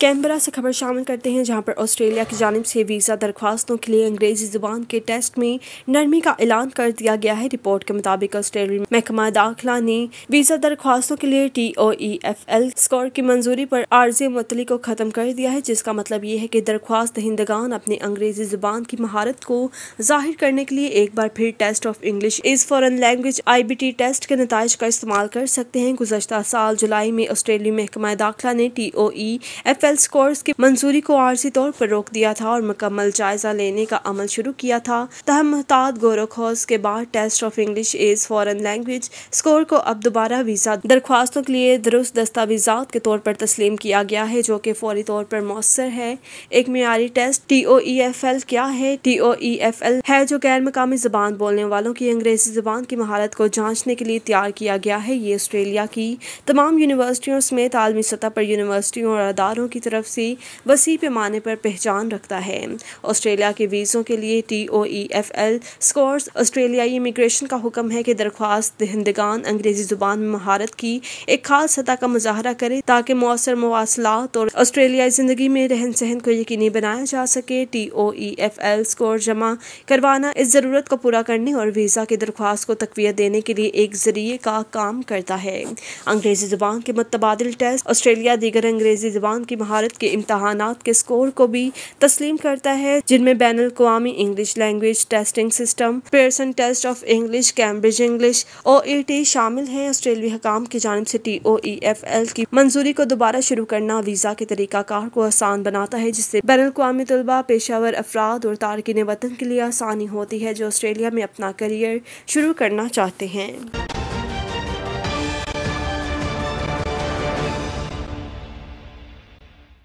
Canberra से खबर शामिल करते हैं जहां पर ऑस्ट्रेलिया की जानब से वीज़ा दरख्वास्तों के लिए अंग्रेज़ी ज़ुबान के टेस्ट में नरमी का ऐलान कर दिया गया है रिपोर्ट के मुताबिक ऑस्ट्रेलिया महकमा दाखिला ने वीज़ा दरख्वास्तों के लिए T O E F L score की मंजूरी पर आर्जी मतली को ख़त्म कर दिया है जिसका मतलब ये है कि दरख्वास्त दहिंदगान अपने अंग्रेज़ी ज़ुबान की महारत को जाहिर करने के लिए एक बार फिर test of English as foreign language I B T test के नतज का इस्तेमाल कर सकते हैं गुजशत साल जुलाई में ऑस्ट्रेलिया महकमा दाखिला ने T O E F L सेल स्कोर्स की मंजूरी को आरसी तौर पर रोक दिया था और मुकम्मल जायजा लेने का अमल शुरू किया था तहम मोहताद गोरखोज के बाद test of English as foreign language score को अब दोबारा वीज़ा दरख्वास्तों के लिए दुरुस्त दस्तावेजा के तौर पर तस्लीम किया गया है जो कि फौरी तौर पर मौसर है एक मीरी test T O E F L क्या है T O E F L है जो गैर मकामी जबान बोलने वालों की अंग्रेजी जबान की महारत को जाँचने के लिए तैयार किया गया है ये ऑस्ट्रेलिया की तमाम यूनिवर्सिटियों समेत आलमी सतह पर यूनिवर्सिटियों और अदारों की की तरफ से वसी पैमाने पर पहचान रखता है ऑस्ट्रेलिया के वीज़ों के लिए T O E F L scores ऑस्ट्रेलियाई इमिग्रेशन का हुक्म है कि दरख्वास्त दहंदगान अंग्रेज़ी ज़ुबान में महारत की एक खास सतह का मुजाहरा करें ताकि मौसर मवासलात और ऑस्ट्रेलियाई ज़िंदगी में रहन सहन को यकीनी बनाया जा सके T O E F L score जमा करवाना इस ज़रूरत को पूरा करने और वीज़ा की दरख्वास्त को तकवीत देने के लिए एक जरिए का काम करता है अंग्रेज़ी ज़ुबान के मुतबादल टेस्ट ऑस्ट्रेलिया दीगर अंग्रेज़ी ज़ुबान की महारत के इम्तहान के स्कोर को भी तस्लीम करता है जिनमें बैन अवी English language testing system Pearson test of English Cambridge English O A T शामिल हैं ऑस्ट्रेलिया हकाम की जानब से T O E F L की मंजूरी को दोबारा शुरू करना वीज़ा के तरीक़ाकार को आसान बनाता है जिससे बैन अवी तलबा पेशावर अफराद और तारकिन वतन के लिए आसानी होती है जो ऑस्ट्रेलिया में अपना करियर शुरू करना चाहते हैं